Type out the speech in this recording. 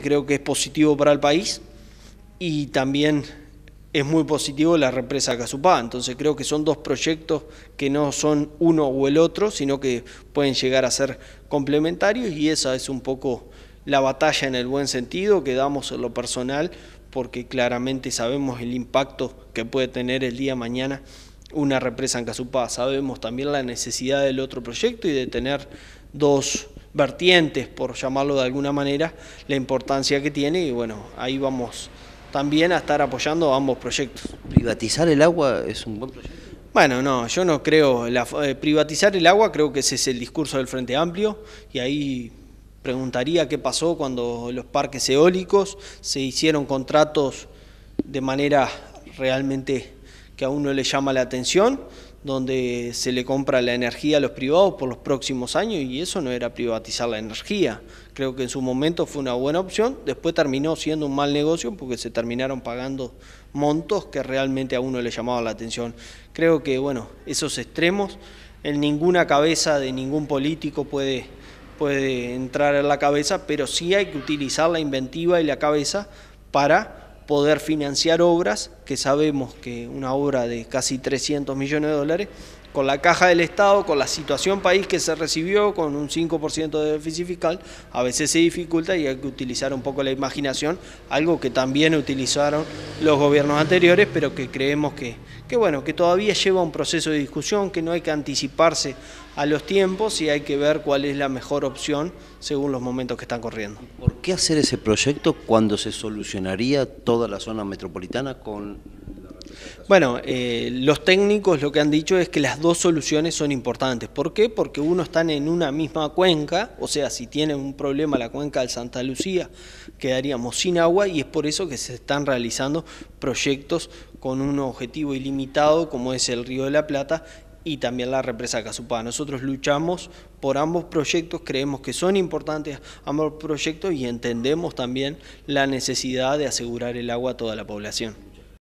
Creo que es positivo para el país y también es muy positivo la represa Casupá. Entonces creo que son dos proyectos que no son uno o el otro, sino que pueden llegar a ser complementarios y esa es un poco la batalla en el buen sentido que damos en lo personal, porque claramente sabemos el impacto que puede tener el día mañana una represa en Casupá. Sabemos también la necesidad del otro proyecto y de tener dos vertientes, por llamarlo de alguna manera, la importancia que tiene y bueno, ahí vamos también a estar apoyando ambos proyectos. ¿Privatizar el agua es un buen proyecto? Bueno, no, yo no creo. Eh, privatizar el agua creo que ese es el discurso del Frente Amplio y ahí preguntaría qué pasó cuando los parques eólicos se hicieron contratos de manera realmente que a uno le llama la atención donde se le compra la energía a los privados por los próximos años y eso no era privatizar la energía. Creo que en su momento fue una buena opción, después terminó siendo un mal negocio porque se terminaron pagando montos que realmente a uno le llamaba la atención. Creo que, bueno, esos extremos en ninguna cabeza de ningún político puede, puede entrar en la cabeza, pero sí hay que utilizar la inventiva y la cabeza para poder financiar obras, que sabemos que una obra de casi 300 millones de dólares con la caja del Estado, con la situación país que se recibió, con un 5% de déficit fiscal, a veces se dificulta y hay que utilizar un poco la imaginación, algo que también utilizaron los gobiernos anteriores, pero que creemos que, que, bueno, que todavía lleva un proceso de discusión, que no hay que anticiparse a los tiempos y hay que ver cuál es la mejor opción según los momentos que están corriendo. ¿Por qué hacer ese proyecto cuando se solucionaría toda la zona metropolitana con bueno, eh, los técnicos lo que han dicho es que las dos soluciones son importantes. ¿Por qué? Porque uno están en una misma cuenca, o sea, si tienen un problema la cuenca del Santa Lucía, quedaríamos sin agua y es por eso que se están realizando proyectos con un objetivo ilimitado como es el Río de la Plata y también la represa Casupá. Nosotros luchamos por ambos proyectos, creemos que son importantes ambos proyectos y entendemos también la necesidad de asegurar el agua a toda la población.